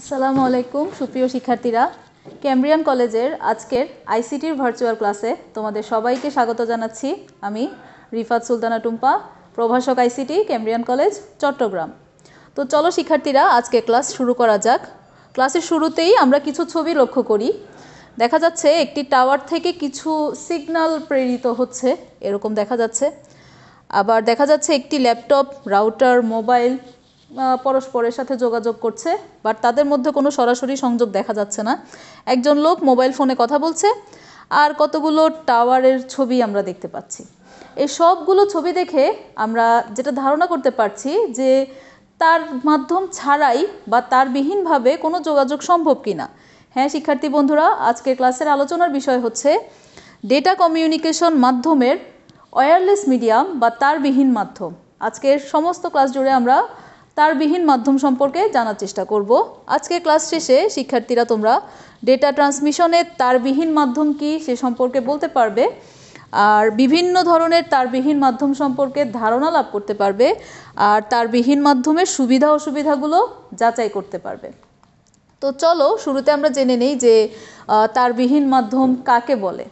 আসসালামু আলাইকুম সুপ্রিয় শিক্ষার্থীরা ক্যামব্রিয়ান কলেজের আজকের আইসিটির ভার্চুয়াল ক্লাসে তোমাদের সবাইকে স্বাগত জানাচ্ছি আমি রিফাত সুলতানা টুম্পা প্রভাষক আইসিটি ক্যামব্রিয়ান কলেজ চট্টগ্রাম তো চলো শিক্ষার্থীরা আজকে ক্লাস শুরু করা যাক ক্লাসের শুরুতেই আমরা কিছু ছবি লক্ষ্য করি দেখা যাচ্ছে একটি টাওয়ার থেকে কিছু সিগন্যাল প্রেরিত হচ্ছে এরকম দেখা যাচ্ছে আবার দেখা যাচ্ছে একটি ল্যাপটপ রাউটার মোবাইল পরস্পরের সাথে যোগাযোগ করছে বাট তাদের মধ্যে কোনো সরাসরি সংযোগ দেখা যাচ্ছে না একজন লোক মোবাইল ফোনে কথা বলছে আর কতগুলো টাওয়ারের ছবি আমরা দেখতে পাচ্ছি এই সবগুলো ছবি দেখে আমরা যেটা ধারণা করতে পারছি যে তার মাধ্যম ছাড়াই বা তার বিহীনভাবে কোনো যোগাযোগ সম্ভব কি না হ্যাঁ শিক্ষার্থী বন্ধুরা আজকের ক্লাসের আলোচনার বিষয় হচ্ছে ডেটা কমিউনিকেশন মাধ্যমের ওয়্যারলেস মিডিয়াম বা তারবিহীন মাধ্যম আজকের সমস্ত ক্লাস জুড়ে আমরা তার বিহীন মাধ্যম সম্পর্কে জানার চেষ্টা করব আজকে ক্লাস শেষে শিক্ষার্থীরা তোমরা ডেটা ট্রান্সমিশনের তারবিহীন মাধ্যম কি সে সম্পর্কে বলতে পারবে আর বিভিন্ন ধরনের তারবিহীন মাধ্যম সম্পর্কে ধারণা লাভ করতে পারবে আর তারবিহীন মাধ্যমের সুবিধা অসুবিধাগুলো যাচাই করতে পারবে তো চলো শুরুতে আমরা জেনে নেই যে তারবিহীন মাধ্যম কাকে বলে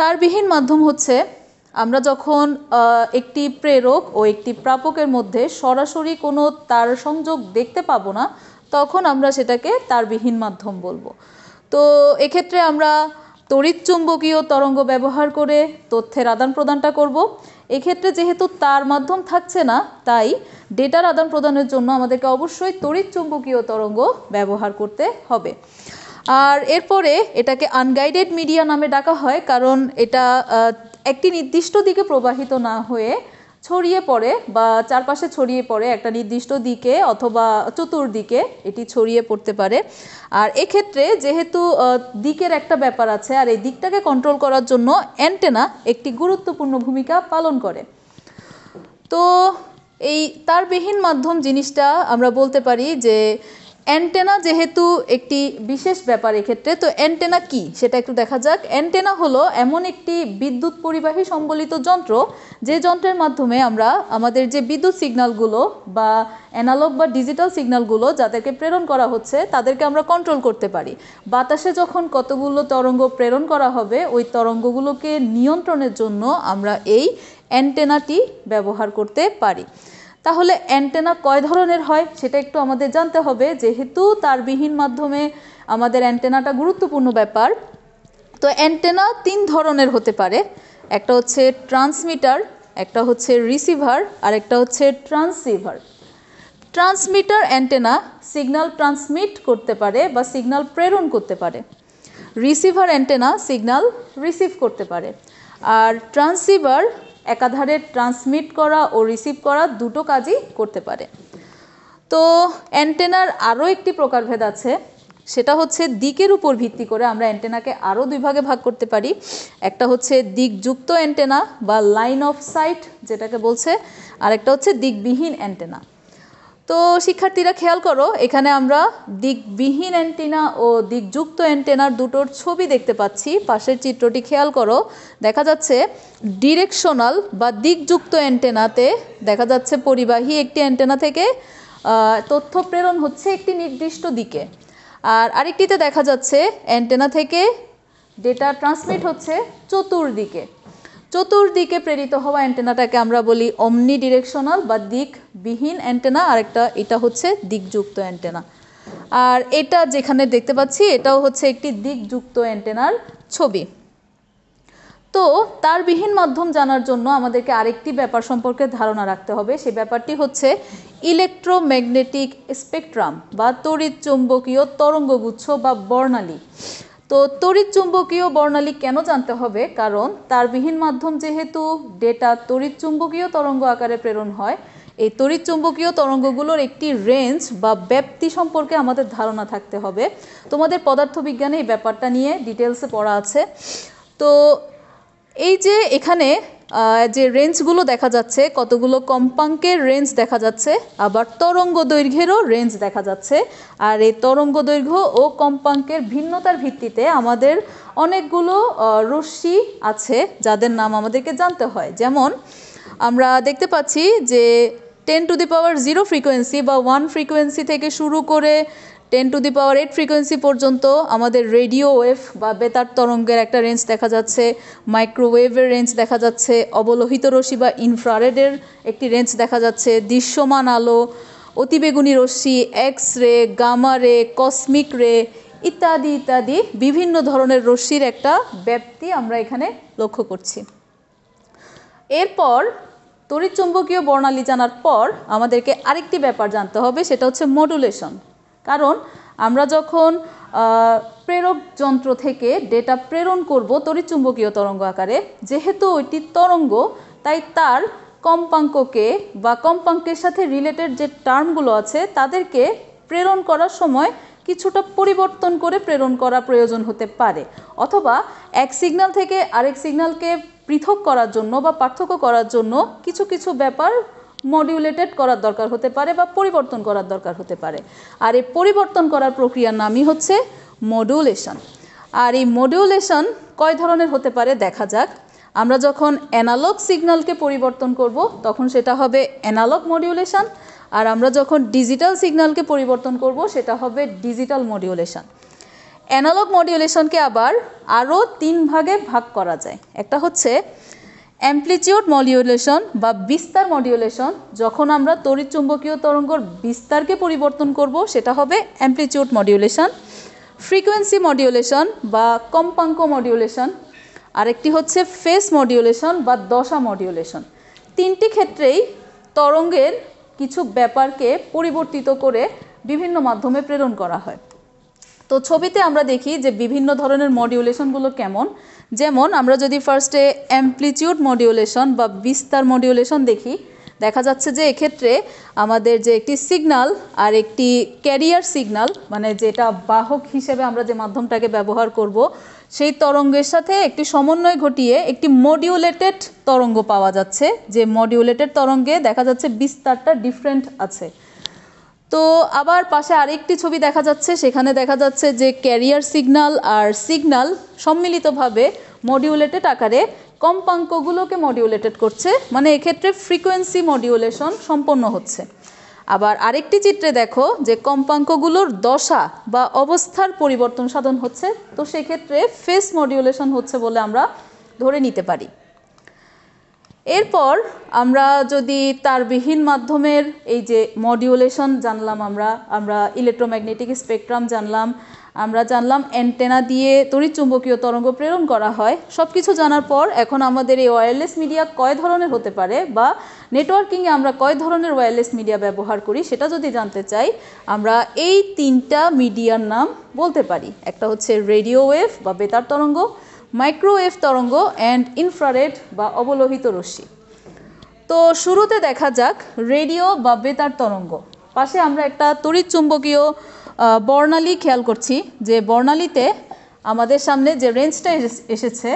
তারবিহীন মাধ্যম হচ্ছে আমরা যখন একটি প্রেরক ও একটি প্রাপকের মধ্যে সরাসরি কোনো তার সংযোগ দেখতে পাবো না তখন আমরা সেটাকে তারবিহীন মাধ্যম বলবো তো এক্ষেত্রে আমরা তড়িৎ চুম্বকীয় তরঙ্গ ব্যবহার করে তথ্যের আদান প্রদানটা করব এক্ষেত্রে যেহেতু তার মাধ্যম থাকছে না তাই ডেটার আদান প্রদানের জন্য আমাদেরকে অবশ্যই তড়িৎ চুম্বকীয় তরঙ্গ ব্যবহার করতে হবে আর এরপরে এটাকে আনগাইডেড মিডিয়া নামে ডাকা হয় কারণ এটা একটি নির্দিষ্ট দিকে প্রবাহিত না হয়ে ছড়িয়ে পড়ে বা চারপাশে ছড়িয়ে পড়ে একটা নির্দিষ্ট দিকে অথবা চতুর্দিকে এটি ছড়িয়ে পড়তে পারে আর এক্ষেত্রে যেহেতু দিকের একটা ব্যাপার আছে আর এই দিকটাকে কন্ট্রোল করার জন্য অ্যান্টেনা একটি গুরুত্বপূর্ণ ভূমিকা পালন করে তো এই তারবিহীন মাধ্যম জিনিসটা আমরা বলতে পারি যে অ্যান্টেনা যেহেতু একটি বিশেষ ব্যাপার এক্ষেত্রে তো অ্যান্টেনা কি সেটা একটু দেখা যাক অ্যান্টেনা হলো এমন একটি বিদ্যুৎ পরিবাহী সম্বলিত যন্ত্র যে যন্ত্রের মাধ্যমে আমরা আমাদের যে বিদ্যুৎ সিগন্যালগুলো বা অ্যানালগ বা ডিজিটাল সিগন্যালগুলো যাদেরকে প্রেরণ করা হচ্ছে তাদেরকে আমরা কন্ট্রোল করতে পারি বাতাসে যখন কতগুলো তরঙ্গ প্রেরণ করা হবে ওই তরঙ্গগুলোকে নিয়ন্ত্রণের জন্য আমরা এই অ্যান্টেনাটি ব্যবহার করতে পারি তাহলে অ্যান্টেনা কয় ধরনের হয় সেটা একটু আমাদের জানতে হবে যেহেতু তার বিহীন মাধ্যমে আমাদের অ্যান্টেনাটা গুরুত্বপূর্ণ ব্যাপার তো অ্যান্টেনা তিন ধরনের হতে পারে একটা হচ্ছে ট্রান্সমিটার একটা হচ্ছে রিসিভার আর একটা হচ্ছে transceiver transmitter antenna signal transmit করতে পারে বা সিগনাল প্রেরণ করতে পারে রিসিভার অ্যান্টেনা সিগনাল রিসিভ করতে পারে আর ট্রান্সিভার একাধারে ট্রান্সমিট করা ও রিসিভ করা দুটো কাজই করতে পারে তো অ্যান্টেনার আরও একটি প্রকারভেদ আছে সেটা হচ্ছে দিকের উপর ভিত্তি করে আমরা অ্যান্টেনাকে আরও দুই ভাগে ভাগ করতে পারি একটা হচ্ছে দিকযুক্ত অ্যান্টেনা বা লাইন অফ সাইট যেটাকে বলছে আরেকটা হচ্ছে দিকবিহীন অ্যান্টেনা তো শিক্ষার্থীরা খেয়াল করো এখানে আমরা দিকবিহীন অ্যান্টেনা ও দিকযুক্ত অ্যান্টেনার দুটোর ছবি দেখতে পাচ্ছি পাশের চিত্রটি খেয়াল করো দেখা যাচ্ছে ডিরেকশনাল বা দিকযুক্ত অ্যান্টেনাতে দেখা যাচ্ছে পরিবাহী একটি অ্যান্টেনা থেকে তথ্য প্রেরণ হচ্ছে একটি নির্দিষ্ট দিকে আর আরেকটিতে দেখা যাচ্ছে অ্যান্টেনা থেকে ডেটা ট্রান্সমিট হচ্ছে চতুর্দিকে চতুর্দিকে প্রেরিত হওয়া অ্যান্টেনাটাকে আমরা বলি অমনি ডিরেকশনাল বা দিকবিহীন অ্যান্টেনা আর একটা এটা হচ্ছে দিকযুক্ত অ্যান্টেনা আর এটা যেখানে দেখতে পাচ্ছি এটাও হচ্ছে একটি দিকযুক্ত অ্যান্টেনার ছবি তো তার বিহীন মাধ্যম জানার জন্য আমাদেরকে আরেকটি ব্যাপার সম্পর্কে ধারণা রাখতে হবে সে ব্যাপারটি হচ্ছে ইলেকট্রোম্যাগনেটিক স্পেকট্রাম বা তড়িৎ চুম্বকীয় তরঙ্গগুচ্ছ বা বর্ণালী তো তড়িৎ চুম্বকীয় বর্ণালী কেন জানতে হবে কারণ তার বিহীন মাধ্যম যেহেতু ডেটা তড়িৎ চুম্বকীয় তরঙ্গ আকারে প্রেরণ হয় এই তড়িৎ চুম্বকীয় তরঙ্গগুলোর একটি রেঞ্জ বা ব্যাপ্তি সম্পর্কে আমাদের ধারণা থাকতে হবে তোমাদের পদার্থবিজ্ঞানে এই ব্যাপারটা নিয়ে ডিটেলসে পড়া আছে তো এই যে এখানে যে রেঞ্জগুলো দেখা যাচ্ছে কতগুলো কম্পাঙ্কের রেঞ্জ দেখা যাচ্ছে আবার তরঙ্গ দৈর্ঘ্যেরও রেঞ্জ দেখা যাচ্ছে আর এই তরঙ্গ দৈর্ঘ্য ও কম্পাঙ্কের ভিন্নতার ভিত্তিতে আমাদের অনেকগুলো রশ্মি আছে যাদের নাম আমাদেরকে জানতে হয় যেমন আমরা দেখতে পাচ্ছি যে ten to the power zero frequency বা ওয়ান ফ্রিকোয়েন্সি থেকে শুরু করে ten to the power eight frequency পর্যন্ত আমাদের রেডিও ওয়েভ বা বেতার তরঙ্গের একটা রেঞ্জ দেখা যাচ্ছে মাইক্রোওয়েভের রেঞ্জ দেখা যাচ্ছে অবলোহিত রশ্মি বা ইনফ্রারেডের একটি রেঞ্জ দেখা যাচ্ছে দৃশ্যমান আলো অতিবেগুনি রশ্মি X ray gamma ray cosmic ray ইত্যাদি ইত্যাদি বিভিন্ন ধরনের রশ্মির একটা ব্যাপ্তি আমরা এখানে লক্ষ্য করছি এরপর তড়িৎচুম্বকীয় বর্ণালী জানার পর আমাদেরকে আরেকটি ব্যাপার জানতে হবে সেটা হচ্ছে মডুলেশন কারণ আমরা যখন প্রেরক যন্ত্র থেকে ডেটা প্রেরণ করব তড়িৎচুম্বকীয় তরঙ্গ আকারে যেহেতু ওইটি তরঙ্গ তাই তার কম্পাঙ্ককে বা কম্পাঙ্কের সাথে রিলেটেড যে টার্মগুলো আছে তাদেরকে প্রেরণ করার সময় কিছুটা পরিবর্তন করে প্রেরণ করা প্রয়োজন হতে পারে অথবা এক সিগন্যাল থেকে আরেক সিগনালকে পৃথক করার জন্য বা পার্থক্য করার জন্য কিছু কিছু ব্যাপার মডিউলেটেড করার দরকার হতে পারে বা পরিবর্তন করার দরকার হতে পারে আর এই পরিবর্তন করার প্রক্রিয়ার নামই হচ্ছে মডুলেশন আর এই মডিউলেশন কয় ধরনের হতে পারে দেখা যাক আমরা যখন অ্যানালগ সিগন্যালকে পরিবর্তন করব তখন সেটা হবে অ্যানালগ মডিউলেশন আর আমরা যখন ডিজিটাল সিগন্যালকে পরিবর্তন করব সেটা হবে ডিজিটাল মডিউলেশন অ্যানালগ মডিউলেশনকে আবার আরও তিন ভাগে ভাগ করা যায় একটা হচ্ছে অ্যামপ্লিচিউড মডিউলেশন বা বিস্তার মডিউলেশন যখন আমরা তড়িৎ চুম্বকীয় তরঙ্গর বিস্তারকে পরিবর্তন করব সেটা হবে অ্যাম্পলিচিউড মডিউলেশন ফ্রিকোয়েন্সি মডিউলেশন বা কম্পাঙ্ক মডিউলেশন আরেকটি হচ্ছে ফেস মডিউলেশন বা দশা মডিউলেশন তিনটি ক্ষেত্রেই তরঙ্গের কিছু ব্যাপারকে পরিবর্তিত করে বিভিন্ন মাধ্যমে প্রেরণ করা হয় তো ছবিতে আমরা দেখি যে বিভিন্ন ধরনের মডিউলেশনগুলো কেমন যেমন আমরা যদি ফার্স্টে অ্যাম্প্লিটিউড মডিউলেশন বা বিস্তার মডিউলেশন দেখি দেখা যাচ্ছে যে এক্ষেত্রে আমাদের যে একটি সিগনাল আর একটি ক্যারিয়ার সিগনাল মানে যেটা বাহক হিসেবে আমরা যে মাধ্যমটাকে ব্যবহার করব সেই তরঙ্গের সাথে একটি সমন্বয় ঘটিয়ে একটি মডিউলেটেড তরঙ্গ পাওয়া যাচ্ছে যে মডিউলেটেড তরঙ্গে দেখা যাচ্ছে বিস্তারটা ডিফারেন্ট আছে তো আবার পাশে আরেকটি ছবি দেখা যাচ্ছে সেখানে দেখা যাচ্ছে যে ক্যারিয়ার সিগনাল আর সিগনাল সম্মিলিতভাবে মডিউলেটেড আকারে কম্পাঙ্কগুলোকে মডিউলেটেড করছে মানে এক্ষেত্রে ফ্রিকোয়েন্সি মডিউলেশন সম্পন্ন হচ্ছে আবার আরেকটি চিত্রে দেখো যে কম্পাঙ্কগুলোর দশা বা অবস্থার পরিবর্তন সাধন হচ্ছে তো সেক্ষেত্রে ফেস মডিউলেশন হচ্ছে বলে আমরা ধরে নিতে পারি এরপর আমরা যদি তার বিহীন মাধ্যমের এই যে মডিউলেশন জানলাম আমরা আমরা ইলেকট্রোম্যাগনেটিক স্পেকট্রাম জানলাম আমরা জানলাম অ্যান্টেনা দিয়ে চুম্বকীয় তরঙ্গ প্রেরণ করা হয় সব কিছু জানার পর এখন আমাদের এই ওয়্যারলেস মিডিয়া কয় ধরনের হতে পারে বা নেটওয়ার্কিংয়ে আমরা কয় ধরনের ওয়্যারলেস মিডিয়া ব্যবহার করি সেটা যদি জানতে চাই আমরা এই তিনটা মিডিয়ার নাম বলতে পারি একটা হচ্ছে রেডিও ওয়েভ বা বেতার তরঙ্গ মাইক্রোওয়েভ তরঙ্গ অ্যান্ড ইনফ্রারেড বা অবলোহিত রশ্মি তো শুরুতে দেখা যাক রেডিও বা বেতার তরঙ্গ পাশে আমরা একটা তড়িৎ চুম্বকীয় বর্ণালী খেয়াল করছি যে বর্ণালীতে আমাদের সামনে যে রেঞ্জটা এসেছে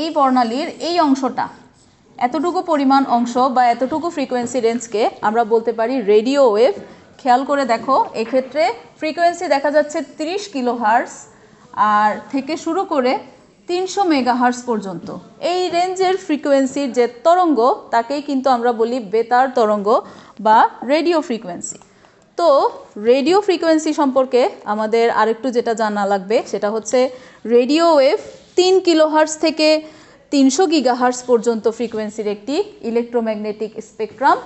এই বর্ণালীর এই অংশটা এতটুকু পরিমাণ অংশ বা এতটুকু ফ্রিকোয়েন্সি রেঞ্জকে আমরা বলতে পারি রেডিও ওয়েভ খেয়াল করে দেখো এক্ষেত্রে ফ্রিকোয়েন্সি দেখা যাচ্ছে 30 হার্স আর থেকে শুরু করে তিনশো মেগাহার্স পর্যন্ত এই রেঞ্জের ফ্রিকোয়েন্সির যে তরঙ্গ তাকেই কিন্তু আমরা বলি বেতার তরঙ্গ বা রেডিও ফ্রিকোয়েন্সি তো রেডিও ফ্রিকোয়েন্সি সম্পর্কে আমাদের আরেকটু যেটা জানা লাগবে সেটা হচ্ছে রেডিও ওয়েভ তিন কিলোহার্স থেকে তিনশো গিগাহার্স পর্যন্ত ফ্রিকোয়েন্সির একটি ইলেকট্রোম্যাগনেটিক স্পেকট্রাম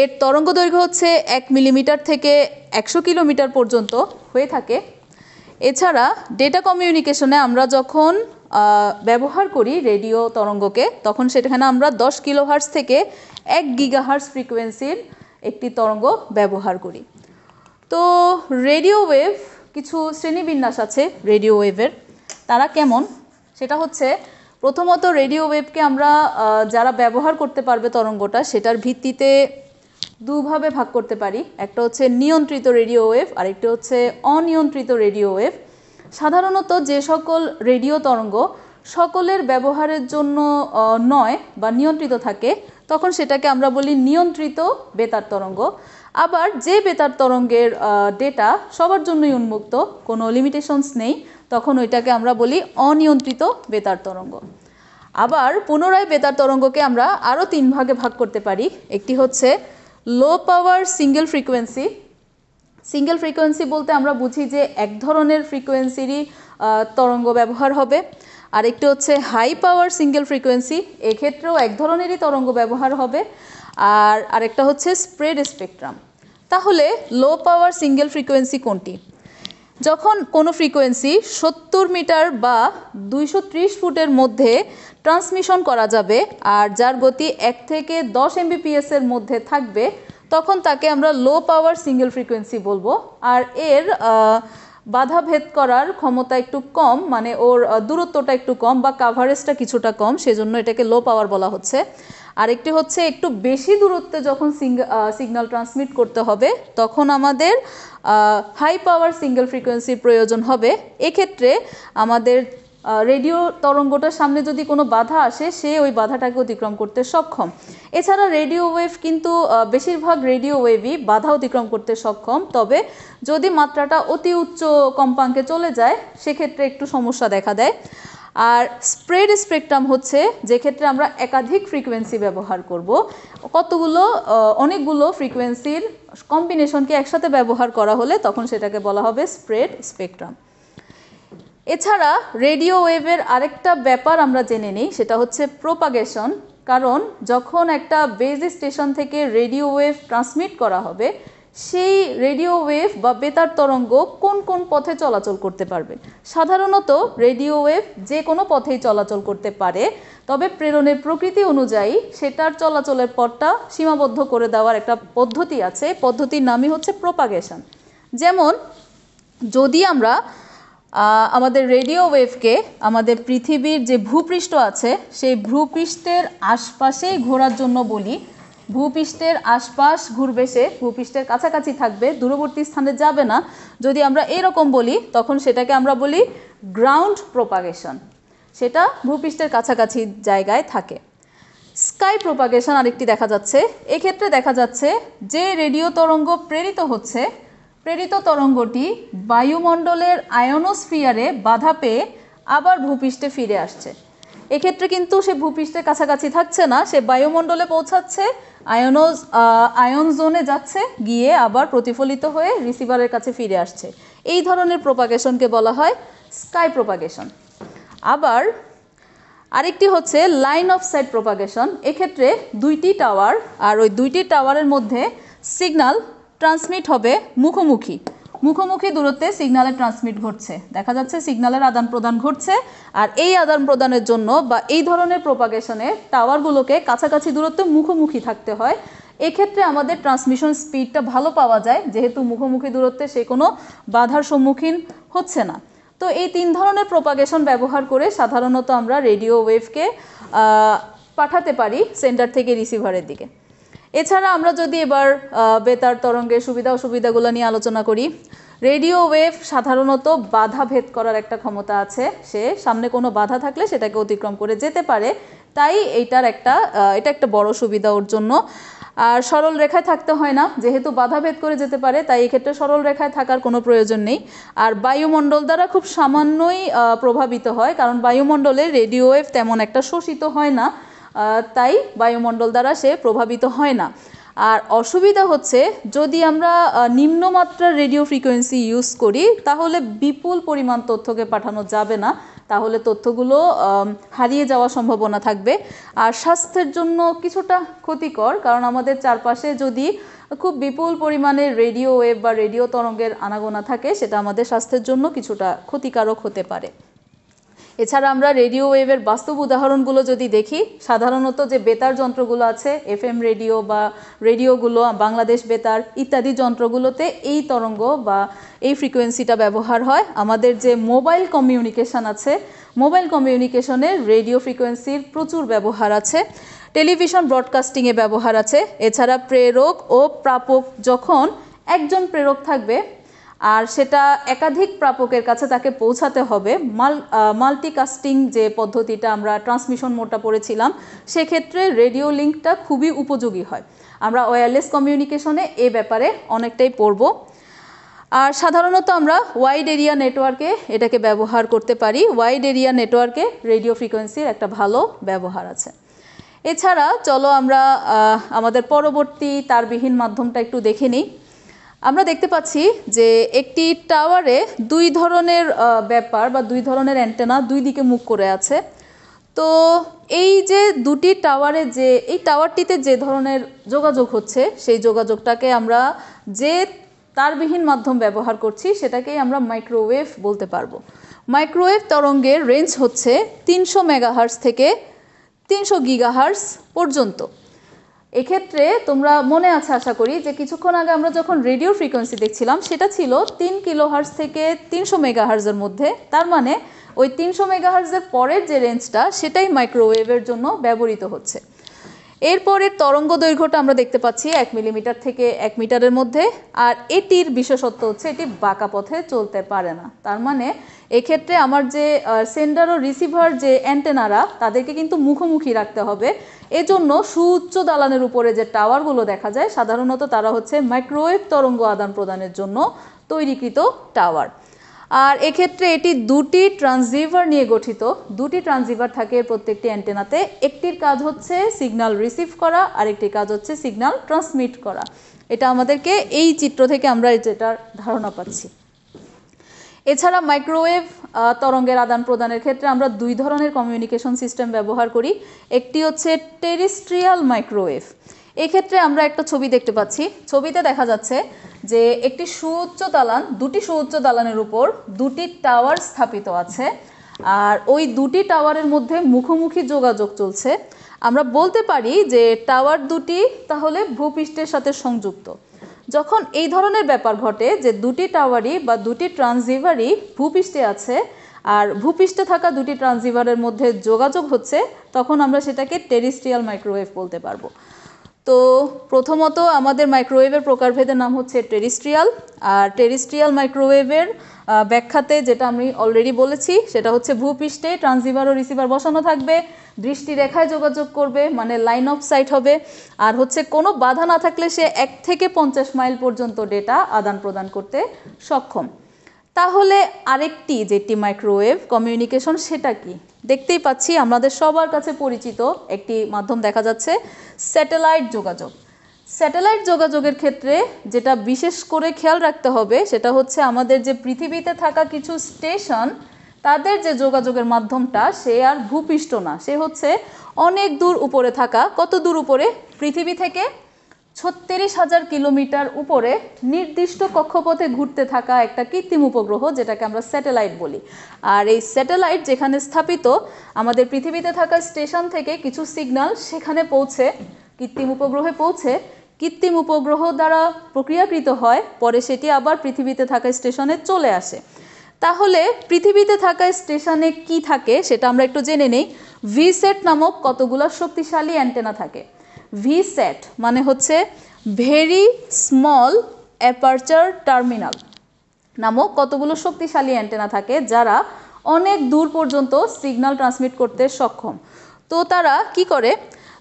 এর তরঙ্গ দৈর্ঘ্য হচ্ছে এক মিলিমিটার থেকে একশো কিলোমিটার পর্যন্ত হয়ে থাকে এছাড়া ডেটা কমিউনিকেশনে আমরা যখন ব্যবহার করি রেডিও তরঙ্গকে তখন সেখানে আমরা দশ কিলোহার্স থেকে এক গিগাহার্স ফ্রিকোয়েন্সির একটি তরঙ্গ ব্যবহার করি তো রেডিও ওয়েভ কিছু শ্রেণীবিন্যাস আছে রেডিও ওয়েভের তারা কেমন সেটা হচ্ছে প্রথমত রেডিও ওয়েভকে আমরা যারা ব্যবহার করতে পারবে তরঙ্গটা সেটার ভিত্তিতে দুভাবে ভাগ করতে পারি একটা হচ্ছে নিয়ন্ত্রিত রেডিও ওয়েভ আরেকটা হচ্ছে অনিয়ন্ত্রিত রেডিও ওয়েভ সাধারণত যে সকল রেডিও তরঙ্গ সকলের ব্যবহারের জন্য নয় বা নিয়ন্ত্রিত থাকে তখন সেটাকে আমরা বলি নিয়ন্ত্রিত বেতার তরঙ্গ আবার যে বেতার তরঙ্গের ডেটা সবার জন্যই উন্মুক্ত কোনো লিমিটেশনস নেই তখন ওইটাকে আমরা বলি অনিয়ন্ত্রিত বেতার তরঙ্গ আবার পুনরায় বেতার তরঙ্গকে আমরা আরও তিন ভাগে ভাগ করতে পারি একটি হচ্ছে low power single frequency single frequency বলতে আমরা বুঝি যে এক ধরনের ফ্রিকোয়েন্সিরই তরঙ্গ ব্যবহার হবে আর একটি হচ্ছে হাই পাওয়ার সিঙ্গেল ফ্রিকোয়েন্সি এক্ষেত্রেও এক ধরনেরই তরঙ্গ ব্যবহার হবে আর আরেকটা হচ্ছে স্প্রেড স্পেকট্রাম তাহলে লো পাওয়ার সিঙ্গেল ফ্রিকোয়েন্সি কোনটি যখন কোনো ফ্রিকোয়েন্সি সত্তর মিটার বা দুইশো ফুটের মধ্যে ট্রান্সমিশন করা যাবে আর যার গতি এক থেকে দশ এমবিপিএসের মধ্যে থাকবে তখন তাকে আমরা লো পাওয়ার সিঙ্গেল ফ্রিকোয়েন্সি বলবো আর এর বাধা ভেদ করার ক্ষমতা একটু কম মানে ওর দূরত্বটা একটু কম বা কাভারেজটা কিছুটা কম সেজন্য এটাকে লো পাওয়ার বলা হচ্ছে আরেকটি হচ্ছে একটু বেশি দূরত্বে যখন সিগন্যাল ট্রান্সমিট করতে হবে তখন আমাদের হাই পাওয়ার সিঙ্গেল ফ্রিকোয়েন্সির প্রয়োজন হবে এক্ষেত্রে আমাদের রেডিও তরঙ্গটার সামনে যদি কোনো বাধা আসে সে ওই বাধাটাকে অতিক্রম করতে সক্ষম এছাড়া রেডিও ওয়েভ কিন্তু বেশিরভাগ রেডিও ওয়েভই বাধা অতিক্রম করতে সক্ষম তবে যদি মাত্রাটা অতি উচ্চ কম্পাঙ্কে চলে যায় সেক্ষেত্রে একটু সমস্যা দেখা দেয় আর স্প্রেড স্পেকট্রাম হচ্ছে যে ক্ষেত্রে আমরা একাধিক ফ্রিকোয়েন্সি ব্যবহার করব কতগুলো অনেকগুলো ফ্রিকোয়েন্সির কম্বিনেশনকে একসাথে ব্যবহার করা হলে তখন সেটাকে বলা হবে স্প্রেড স্পেকট্রাম এছাড়া রেডিও ওয়েভের আরেকটা ব্যাপার আমরা জেনে নিই সেটা হচ্ছে প্রোপাগেশন কারণ যখন একটা বেজ স্টেশন থেকে রেডিও ওয়েভ ট্রান্সমিট করা হবে সেই রেডিও ওয়েভ বা বেতার তরঙ্গ কোন কোন পথে চলাচল করতে পারবে সাধারণত রেডিও ওয়েভ যে কোনো পথেই চলাচল করতে পারে তবে প্রেরণের প্রকৃতি অনুযায়ী সেটার চলাচলের পথটা সীমাবদ্ধ করে দেওয়ার একটা পদ্ধতি আছে পদ্ধতির নামই হচ্ছে প্রোপাগেশন যেমন যদি আমরা আমাদের রেডিও ওয়েভকে আমাদের পৃথিবীর যে ভূপৃষ্ঠ আছে সেই ভূপৃষ্ঠের আশপাশেই ঘোরার জন্য বলি ভূপৃষ্ঠের আশপাশ ঘুরবে সে ভূপৃষ্ঠের কাছাকাছি থাকবে দূরবর্তী স্থানে যাবে না যদি আমরা এরকম বলি তখন সেটাকে আমরা বলি গ্রাউন্ড প্রোপাগেশন সেটা ভূপৃষ্ঠের কাছাকাছি জায়গায় থাকে স্কাই প্রোপাগেশন আরেকটি দেখা যাচ্ছে এক্ষেত্রে দেখা যাচ্ছে যে রেডিও তরঙ্গ প্রেরিত হচ্ছে প্রেরিত তরঙ্গটি বায়ুমণ্ডলের আয়নোস্ফিয়ারে বাধা পেয়ে আবার ভূপৃষ্ঠে ফিরে আসছে এক্ষেত্রে কিন্তু সে ভূপৃষ্ঠের কাছাকাছি থাকছে না সে বায়ুমণ্ডলে পৌঁছাচ্ছে আয়নোজ আয়ন জোনে যাচ্ছে গিয়ে আবার প্রতিফলিত হয়ে রিসিভারের কাছে ফিরে আসছে এই ধরনের প্রোপাগেশনকে বলা হয় স্কাই প্রোপাগেশন আবার আরেকটি হচ্ছে লাইন অফ সাইট প্রোপাগেশন এক্ষেত্রে দুইটি টাওয়ার আর ওই দুইটি টাওয়ারের মধ্যে সিগনাল ট্রান্সমিট হবে মুখোমুখি মুখোমুখি দূরত্বে সিগনালের ট্রান্সমিট ঘটছে দেখা যাচ্ছে সিগন্যালের আদান প্রদান ঘটছে আর এই আদান প্রদানের জন্য বা এই ধরনের প্রোপাগেশনে টাওয়ারগুলোকে কাছাকাছি দূরত্বে মুখোমুখি থাকতে হয় এক্ষেত্রে আমাদের ট্রান্সমিশন স্পিডটা ভালো পাওয়া যায় যেহেতু মুখোমুখি দূরত্বে সে কোনো বাধার সম্মুখীন হচ্ছে না তো এই তিন ধরনের প্রোপাগেশন ব্যবহার করে সাধারণত আমরা রেডিও ওয়েভকে পাঠাতে পারি সেন্টার থেকে রিসিভারের দিকে এছাড়া আমরা যদি এবার বেতার তরঙ্গের সুবিধা অসুবিধাগুলো নিয়ে আলোচনা করি রেডিও ওয়েভ সাধারণত বাধা ভেদ করার একটা ক্ষমতা আছে সে সামনে কোনো বাধা থাকলে সেটাকে অতিক্রম করে যেতে পারে তাই এইটার একটা এটা একটা বড় সুবিধা ওর জন্য আর সরল রেখায় থাকতে হয় না যেহেতু বাধা ভেদ করে যেতে পারে তাই এক্ষেত্রে সরল রেখায় থাকার কোনো প্রয়োজন নেই আর বায়ুমণ্ডল দ্বারা খুব সামান্যই প্রভাবিত হয় কারণ বায়ুমণ্ডলে রেডিও ওয়েভ তেমন একটা শোষিত হয় না তাই বায়ুমণ্ডল দ্বারা সে প্রভাবিত হয় না আর অসুবিধা হচ্ছে যদি আমরা নিম্নমাত্রার রেডিও ফ্রিকোয়েন্সি ইউজ করি তাহলে বিপুল পরিমাণ তথ্যকে পাঠানো যাবে না তাহলে তথ্যগুলো হারিয়ে যাওয়ার সম্ভাবনা থাকবে আর স্বাস্থ্যের জন্য কিছুটা ক্ষতিকর কারণ আমাদের চারপাশে যদি খুব বিপুল পরিমাণে রেডিও ওয়েভ বা রেডিও তরঙ্গের আনাগোনা থাকে সেটা আমাদের স্বাস্থ্যের জন্য কিছুটা ক্ষতিকারক হতে পারে এছাড়া আমরা রেডিও ওয়েভের বাস্তব উদাহরণগুলো যদি দেখি সাধারণত যে বেতার যন্ত্রগুলো আছে এফ এম রেডিও বা রেডিওগুলো বাংলাদেশ বেতার ইত্যাদি যন্ত্রগুলোতে এই তরঙ্গ বা এই ফ্রিকোয়েন্সিটা ব্যবহার হয় আমাদের যে মোবাইল কমিউনিকেশান আছে মোবাইল কমিউনিকেশনে রেডিও ফ্রিকোয়েন্সির প্রচুর ব্যবহার আছে টেলিভিশন ব্রডকাস্টিংয়ে ব্যবহার আছে এছাড়া প্রেরক ও প্রাপক যখন একজন প্রেরক থাকবে আর সেটা একাধিক প্রাপকের কাছে তাকে পৌঁছাতে হবে মাল মাল্টিকাস্টিং যে পদ্ধতিটা আমরা ট্রান্সমিশন মোটা পড়েছিলাম সেক্ষেত্রে রেডিও লিঙ্কটা খুবই উপযোগী হয় আমরা ওয়ারলেস কমিউনিকেশনে এ ব্যাপারে অনেকটাই পড়ব আর সাধারণত আমরা ওয়াইড এরিয়া নেটওয়ার্কে এটাকে ব্যবহার করতে পারি ওয়াইড এরিয়া নেটওয়ার্কে রেডিও ফ্রিকোয়েন্সির একটা ভালো ব্যবহার আছে এছাড়া চলো আমরা আমাদের পরবর্তী তারবিহীন মাধ্যমটা একটু দেখে নিই আমরা দেখতে পাচ্ছি যে একটি টাওয়ারে দুই ধরনের ব্যাপার বা দুই ধরনের অ্যান্টেনা দুই দিকে মুখ করে আছে তো এই যে দুটি টাওয়ারে যে এই টাওয়ারটিতে যে ধরনের যোগাযোগ হচ্ছে সেই যোগাযোগটাকে আমরা যে তারবিহীন মাধ্যম ব্যবহার করছি সেটাকেই আমরা মাইক্রোওয়েভ বলতে পারবো মাইক্রোওয়েভ তরঙ্গের রেঞ্জ হচ্ছে তিনশো মেগাহার্স থেকে তিনশো গিগাহার্স পর্যন্ত এক্ষেত্রে তোমরা মনে আছে আশা করি যে কিছুক্ষণ আগে আমরা যখন রেডিও ফ্রিকোয়েন্সি দেখছিলাম সেটা ছিল তিন কিলোহার্স থেকে তিনশো মেগাহার্জের মধ্যে তার মানে ওই তিনশো মেগাহার্জের পরের যে রেঞ্জটা সেটাই মাইক্রোওয়েভের জন্য ব্যবহৃত হচ্ছে এরপরের তরঙ্গ দৈর্ঘ্যটা আমরা দেখতে পাচ্ছি এক মিলিমিটার থেকে এক মিটারের মধ্যে আর এটির বিশেষত্ব হচ্ছে এটি বাঁকা পথে চলতে পারে না তার মানে এক্ষেত্রে আমার যে সেন্ডার ও রিসিভার যে অ্যান্টেনারা তাদেরকে কিন্তু মুখোমুখি রাখতে হবে এজন্য সুউচ্চ দালানের উপরে যে টাওয়ারগুলো দেখা যায় সাধারণত তারা হচ্ছে মাইক্রোওয়েভ তরঙ্গ আদান প্রদানের জন্য তৈরিকৃত টাওয়ার আর এক্ষেত্রে এটি দুটি ট্রানজিভার নিয়ে গঠিত দুটি ট্রান্সিভার থাকে প্রত্যেকটি অ্যান্টেনাতে একটির কাজ হচ্ছে সিগনাল রিসিভ করা আর একটি কাজ হচ্ছে সিগন্যাল ট্রান্সমিট করা এটা আমাদেরকে এই চিত্র থেকে আমরা যেটার ধারণা পাচ্ছি এছাড়া মাইক্রোওয়েভ তরঙ্গের আদান প্রদানের ক্ষেত্রে আমরা দুই ধরনের কমিউনিকেশন সিস্টেম ব্যবহার করি একটি হচ্ছে টেরিস্ট্রিয়াল মাইক্রোওয়েভ এক্ষেত্রে আমরা একটা ছবি দেখতে পাচ্ছি ছবিতে দেখা যাচ্ছে যে একটি সুউচ্চ দালান দুটি সুউচ্চ দালানের উপর দুটি টাওয়ার স্থাপিত আছে আর ওই দুটি টাওয়ারের মধ্যে মুখোমুখি যোগাযোগ চলছে আমরা বলতে পারি যে টাওয়ার দুটি তাহলে ভূপৃষ্ঠের সাথে সংযুক্ত যখন এই ধরনের ব্যাপার ঘটে যে দুটি টাওয়ারই বা দুটি ট্রান্সজিভারই ভূপৃষ্ঠে আছে আর ভূপৃষ্ঠে থাকা দুটি ট্রান্সজিভারের মধ্যে যোগাযোগ হচ্ছে তখন আমরা সেটাকে টেরিস্ট্রিয়াল মাইক্রোওয়েভ বলতে পারবো তো প্রথমত আমাদের মাইক্রোওয়েভের প্রকারভেদের নাম হচ্ছে টেরিস্ট্রিয়াল আর টেরিস্ট্রিয়াল মাইক্রোওয়েভের ব্যাখ্যাতে যেটা আমি অলরেডি বলেছি সেটা হচ্ছে ভূপৃষ্ঠে ট্রান্সিভার ও রিসিভার বসানো থাকবে দৃষ্টিরেখায় যোগাযোগ করবে মানে লাইন অফ সাইট হবে আর হচ্ছে কোনো বাধা না থাকলে সে এক থেকে পঞ্চাশ মাইল পর্যন্ত ডেটা আদান প্রদান করতে সক্ষম তাহলে আরেকটি যেটি মাইক্রোওয়েভ কমিউনিকেশন সেটা কি দেখতেই পাচ্ছি আমাদের সবার কাছে পরিচিত একটি মাধ্যম দেখা যাচ্ছে স্যাটেলাইট যোগাযোগ স্যাটেলাইট যোগাযোগের ক্ষেত্রে যেটা বিশেষ করে খেয়াল রাখতে হবে সেটা হচ্ছে আমাদের যে পৃথিবীতে থাকা কিছু স্টেশন তাদের যে যোগাযোগের মাধ্যমটা সে আর ভূপৃষ্ঠ না সে হচ্ছে অনেক দূর উপরে থাকা কত দূর উপরে পৃথিবী থেকে ছত্রিশ হাজার কিলোমিটার উপরে নির্দিষ্ট কক্ষপথে ঘুরতে থাকা একটা কৃত্রিম উপগ্রহ যেটাকে আমরা স্যাটেলাইট বলি আর এই স্যাটেলাইট যেখানে স্থাপিত আমাদের পৃথিবীতে থাকা স্টেশন থেকে কিছু সিগন্যাল সেখানে পৌঁছে কৃত্রিম উপগ্রহে পৌঁছে কৃত্রিম উপগ্রহ দ্বারা প্রক্রিয়াকৃত হয় পরে সেটি আবার পৃথিবীতে থাকা স্টেশনে চলে আসে তাহলে পৃথিবীতে থাকা স্টেশনে কি থাকে সেটা আমরা একটু জেনে নেই ভিসেট নামক কতগুলো শক্তিশালী অ্যান্টেনা থাকে ভিস্যাট মানে হচ্ছে ভেরি স্মল অ্যাপারচার টার্মিনাল নামক কতগুলো শক্তিশালী অ্যান্টেনা থাকে যারা অনেক দূর পর্যন্ত সিগনাল ট্রান্সমিট করতে সক্ষম তো তারা কি করে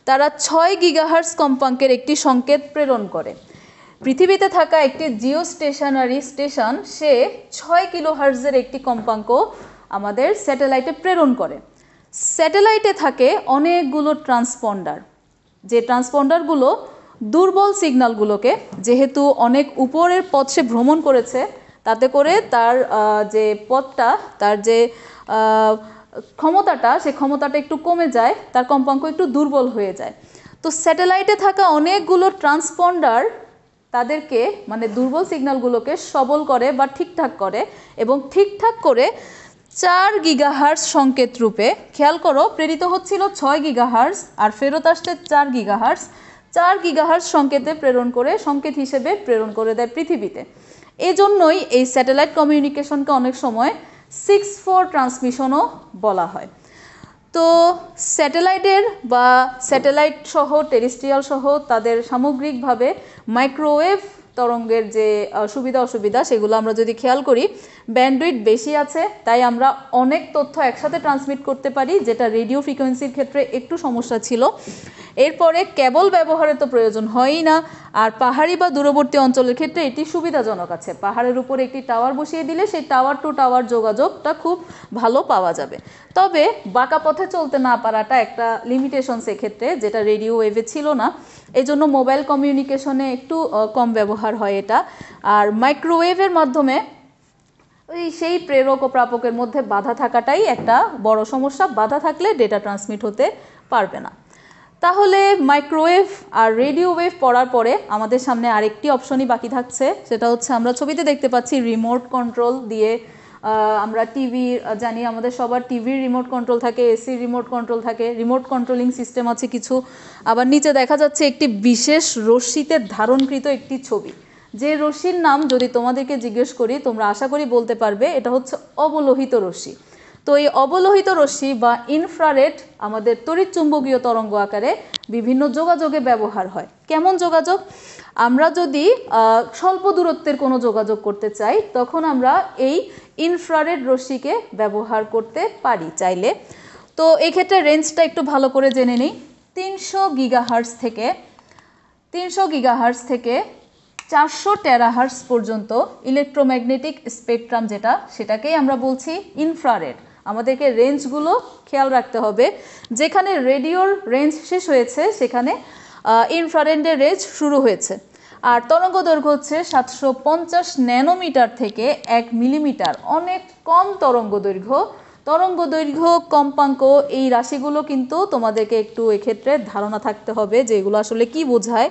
তারা ছয় গিগাহার্স কম্পাঙ্কের একটি সংকেত প্রেরণ করে পৃথিবীতে থাকা একটি জিও স্টেশনারি স্টেশন সে ছয় হার্সের একটি কম্পাঙ্ক আমাদের স্যাটেলাইটে প্রেরণ করে স্যাটেলাইটে থাকে অনেকগুলো ট্রান্সপন্ডার যে ট্রান্সপন্ডারগুলো দুর্বল সিগনালগুলোকে যেহেতু অনেক উপরের পথ সে ভ্রমণ করেছে তাতে করে তার যে পথটা তার যে ক্ষমতাটা সে ক্ষমতাটা একটু কমে যায় তার কম্পাঙ্ক একটু দুর্বল হয়ে যায় তো স্যাটেলাইটে থাকা অনেকগুলো ট্রান্সপন্ডার তাদেরকে মানে দুর্বল সিগন্যালগুলোকে সবল করে বা ঠিকঠাক করে এবং ঠিকঠাক করে চার গিগাহার্স সংকেত রূপে খেয়াল করো প্রেরিত হচ্ছিল ছয় গিগাহার্স আর ফেরত আসছে চার গিগাহার্স চার গিগাহার্স সংকেতে প্রেরণ করে সংকেত হিসেবে প্রেরণ করে দেয় পৃথিবীতে এজন্যই এই স্যাটেলাইট কমিউনিকেশনকে অনেক সময় সিক্স ফোর ট্রান্সমিশনও বলা হয় তো স্যাটেলাইটের বা স্যাটেলাইট সহ টেরিস্ট্রিয়াল সহ তাদের সামগ্রিকভাবে মাইক্রোওয়েভ তরঙ্গের যে সুবিধা অসুবিধা সেগুলো আমরা যদি খেয়াল করি ব্যান্ডুইড বেশি আছে তাই আমরা অনেক তথ্য একসাথে ট্রান্সমিট করতে পারি যেটা রেডিও ফ্রিকোয়েন্সির ক্ষেত্রে একটু সমস্যা ছিল এরপরে কেবল ব্যবহারের তো প্রয়োজন হয়ই না আর পাহাড়ি বা দূরবর্তী অঞ্চলের ক্ষেত্রে এটি সুবিধাজনক আছে পাহাড়ের উপরে একটি টাওয়ার বসিয়ে দিলে সেই টাওয়ার টু টাওয়ার যোগাযোগটা খুব ভালো পাওয়া যাবে তবে বাঁকা পথে চলতে না পারাটা একটা লিমিটেশন সেক্ষেত্রে যেটা রেডিও ওয়েভে ছিল না এই জন্য মোবাইল কমিউনিকেশনে একটু কম ব্যবহার হয় এটা আর মাইক্রোওয়েভের মাধ্যমে ওই সেই প্রেরক ও প্রাপকের মধ্যে বাধা থাকাটাই একটা বড় সমস্যা বাধা থাকলে ডেটা ট্রান্সমিট হতে পারবে না তাহলে মাইক্রোওয়েভ আর রেডিও ওয়েভ পড়ার পরে আমাদের সামনে আরেকটি অপশনই বাকি থাকছে সেটা হচ্ছে আমরা ছবিতে দেখতে পাচ্ছি রিমোট কন্ট্রোল দিয়ে আমরা টিভি জানি আমাদের সবার টিভির রিমোট কন্ট্রোল থাকে এসির রিমোট কন্ট্রোল থাকে রিমোট কন্ট্রোলিং সিস্টেম আছে কিছু আবার নিচে দেখা যাচ্ছে একটি বিশেষ রশ্মিতে ধারণকৃত একটি ছবি যে রশ্মির নাম যদি তোমাদেরকে জিজ্ঞেস করি তোমরা আশা করি বলতে পারবে এটা হচ্ছে অবলোহিত রশ্মি তো এই অবলোহিত রশ্মি বা ইনফ্রারেড আমাদের তড়িৎ চুম্বকীয় তরঙ্গ আকারে বিভিন্ন যোগাযোগে ব্যবহার হয় কেমন যোগাযোগ আমরা যদি স্বল্প দূরত্বের কোনো যোগাযোগ করতে চাই তখন আমরা এই ইনফ্রারেড রশ্মিকে ব্যবহার করতে পারি চাইলে তো এক্ষেত্রে রেঞ্জটা একটু ভালো করে জেনে নিই তিনশো গিগাহার্স থেকে তিনশো গিগাহার্স থেকে চারশো টেরাহার্স পর্যন্ত ইলেকট্রোম্যাগনেটিক স্পেকট্রাম যেটা সেটাকেই আমরা বলছি ইনফ্রারেড আমাদেরকে রেঞ্জগুলো খেয়াল রাখতে হবে যেখানে রেডিওর রেঞ্জ শেষ হয়েছে সেখানে ইনফ্রারেন্ডের রেঞ্জ শুরু হয়েছে আর তরঙ্গ দৈর্ঘ্য হচ্ছে সাতশো পঞ্চাশ ন্যানোমিটার থেকে এক মিলিমিটার অনেক কম তরঙ্গ দৈর্ঘ্য তরঙ্গ দৈর্ঘ্য কম্পাঙ্ক এই রাশিগুলো কিন্তু তোমাদেরকে একটু এক্ষেত্রে ধারণা থাকতে হবে যে এগুলো আসলে কি বোঝায়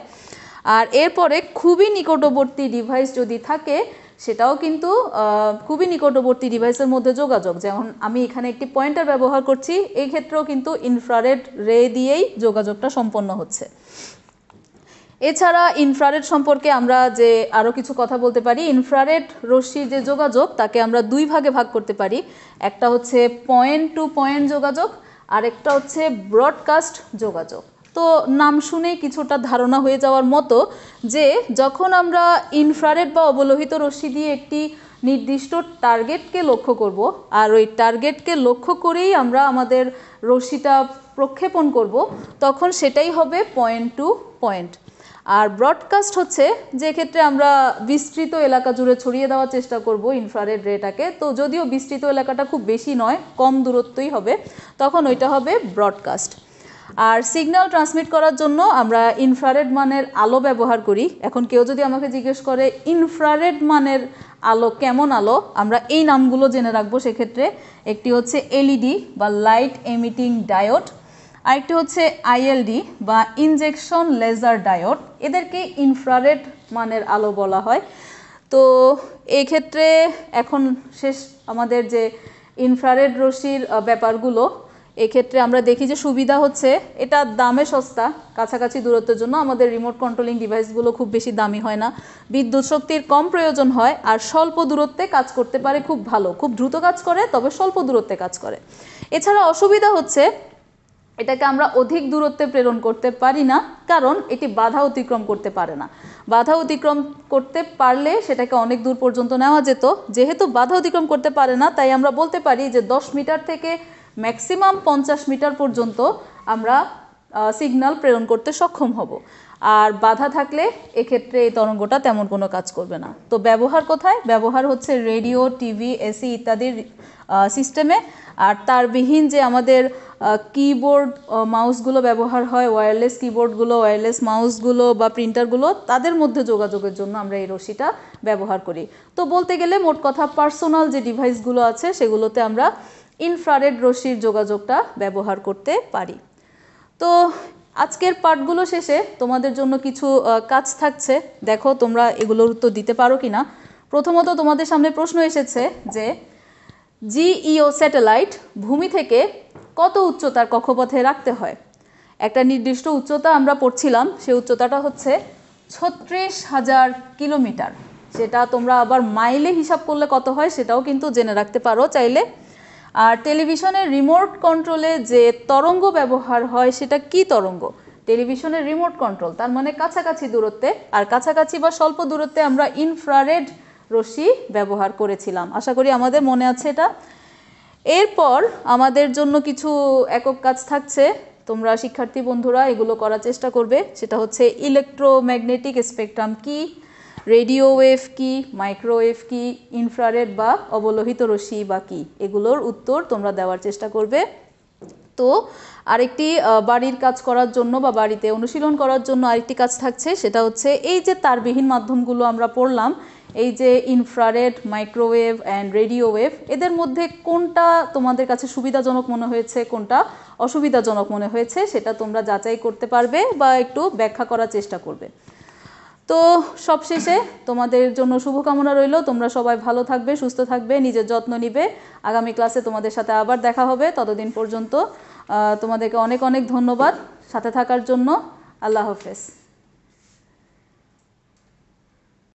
আর এরপরে খুবই নিকটবর্তী ডিভাইস যদি থাকে সেটাও কিন্তু খুবই নিকটবর্তী ডিভাইসের মধ্যে যোগাযোগ যেমন আমি এখানে একটি পয়েন্টার ব্যবহার করছি এই ক্ষেত্রেও কিন্তু ইনফ্রারেড রে দিয়েই যোগাযোগটা সম্পন্ন হচ্ছে এছাড়া ইনফ্রারেড সম্পর্কে আমরা যে আরও কিছু কথা বলতে পারি ইনফ্রারেড রশ্মির যে যোগাযোগ তাকে আমরা দুই ভাগে ভাগ করতে পারি একটা হচ্ছে পয়েন্ট টু পয়েন্ট যোগাযোগ আরেকটা হচ্ছে ব্রডকাস্ট যোগাযোগ তো নাম শুনে কিছুটা ধারণা হয়ে যাওয়ার মতো যে যখন আমরা ইনফ্রারেড বা অবলোহিত রশ্মি দিয়ে একটি নির্দিষ্ট টার্গেটকে লক্ষ্য করব আর ওই টার্গেটকে লক্ষ্য করেই আমরা আমাদের রশ্মিটা প্রক্ষেপণ করব তখন সেটাই হবে পয়েন্ট টু পয়েন্ট আর ব্রডকাস্ট হচ্ছে যে ক্ষেত্রে আমরা বিস্তৃত এলাকা জুড়ে ছড়িয়ে দেওয়ার চেষ্টা করব ইনফ্রারেড রেটাকে তো যদিও বিস্তৃত এলাকাটা খুব বেশি নয় কম দূরত্বই হবে তখন ওইটা হবে ব্রডকাস্ট আর সিগন্যাল ট্রান্সমিট করার জন্য আমরা ইনফ্রারেড মানের আলো ব্যবহার করি এখন কেউ যদি আমাকে জিজ্ঞেস করে ইনফ্রারেড মানের আলো কেমন আলো আমরা এই নামগুলো জেনে রাখবো সেক্ষেত্রে একটি হচ্ছে এলইডি e বা লাইট এমিটিং ডায়োড আরেকটি হচ্ছে আইএলডি বা ইনজেকশন লেজার ডায়োড এদেরকে ইনফ্রারেড মানের আলো বলা হয় তো ক্ষেত্রে এখন শেষ আমাদের যে ইনফ্রারেড রশ্মির ব্যাপারগুলো এক্ষেত্রে আমরা দেখি যে সুবিধা হচ্ছে এটা দামে সস্তা কাছাকাছি দূরত্বের জন্য আমাদের রিমোট কন্ট্রোলিং ডিভাইসগুলো খুব বেশি দামি হয় না বিদ্যুৎ শক্তির কম প্রয়োজন হয় আর স্বল্প দূরত্বে কাজ করতে পারে খুব ভালো খুব দ্রুত কাজ করে তবে স্বল্প দূরত্বে কাজ করে এছাড়া অসুবিধা হচ্ছে এটাকে আমরা অধিক দূরত্বে প্রেরণ করতে পারি না কারণ এটি বাধা অতিক্রম করতে পারে না বাধা অতিক্রম করতে পারলে সেটাকে অনেক দূর পর্যন্ত নেওয়া যেত যেহেতু বাধা অতিক্রম করতে পারে না তাই আমরা বলতে পারি যে দশ মিটার থেকে ম্যাক্সিমাম পঞ্চাশ মিটার পর্যন্ত আমরা সিগনাল প্রেরণ করতে সক্ষম হব আর বাধা থাকলে এক্ষেত্রে এই তরঙ্গটা তেমন কোনো কাজ করবে না তো ব্যবহার কোথায় ব্যবহার হচ্ছে রেডিও টিভি এসি ইত্যাদির সিস্টেমে আর তারবিহীন যে আমাদের কিবোর্ড মাউসগুলো ব্যবহার হয় ওয়্যারলেস কিবোর্ডগুলো ওয়্যারলেস মাউসগুলো বা প্রিন্টারগুলো তাদের মধ্যে যোগাযোগের জন্য আমরা এই রশিটা ব্যবহার করি তো বলতে গেলে মোট কথা পার্সোনাল যে ডিভাইসগুলো আছে সেগুলোতে আমরা ইনফ্রারেড রশ্মির যোগাযোগটা ব্যবহার করতে পারি তো আজকের পাঠগুলো শেষে তোমাদের জন্য কিছু কাজ থাকছে দেখো তোমরা এগুলোর উত্তর দিতে পারো কি না প্রথমত তোমাদের সামনে প্রশ্ন এসেছে যে জিইও স্যাটেলাইট ভূমি থেকে কত উচ্চতার কক্ষপথে রাখতে হয় একটা নির্দিষ্ট উচ্চতা আমরা পড়ছিলাম সেই উচ্চতাটা হচ্ছে ছত্রিশ হাজার কিলোমিটার সেটা তোমরা আবার মাইলে হিসাব করলে কত হয় সেটাও কিন্তু জেনে রাখতে পারো চাইলে আর টেলিভিশনের রিমোট কন্ট্রোলে যে তরঙ্গ ব্যবহার হয় সেটা কি তরঙ্গ টেলিভিশনের রিমোট কন্ট্রোল তার মানে কাছাকাছি দূরত্বে আর কাছাকাছি বা স্বল্প দূরত্বে আমরা ইনফ্রারেড রশ্মি ব্যবহার করেছিলাম আশা করি আমাদের মনে আছে এটা এরপর আমাদের জন্য কিছু একক কাজ থাকছে তোমরা শিক্ষার্থী বন্ধুরা এগুলো করার চেষ্টা করবে সেটা হচ্ছে ইলেকট্রোম্যাগনেটিক স্পেকট্রাম কী রেডিও ওয়েভ কি মাইক্রোওয়েভ কী ইনফ্রারেড বা অবলোহিত রশ্মি বা কী এগুলোর উত্তর তোমরা দেওয়ার চেষ্টা করবে তো আরেকটি বাড়ির কাজ করার জন্য বা বাড়িতে অনুশীলন করার জন্য আরেকটি কাজ থাকছে সেটা হচ্ছে এই যে তারবিহীন মাধ্যমগুলো আমরা পড়লাম এই যে infrared microwave and radio wave এদের মধ্যে কোনটা তোমাদের কাছে সুবিধাজনক মনে হয়েছে কোনটা অসুবিধাজনক মনে হয়েছে সেটা তোমরা যাচাই করতে পারবে বা একটু ব্যাখ্যা করার চেষ্টা করবে তো সবশেষে তোমাদের জন্য শুভকামনা রইল তোমরা সবাই ভালো থাকবে সুস্থ থাকবে নিজের যত্ন নিবে আগামী ক্লাসে তোমাদের সাথে আবার দেখা হবে ততদিন পর্যন্ত তোমাদেরকে অনেক অনেক ধন্যবাদ সাথে থাকার জন্য আল্লাহ হাফেজ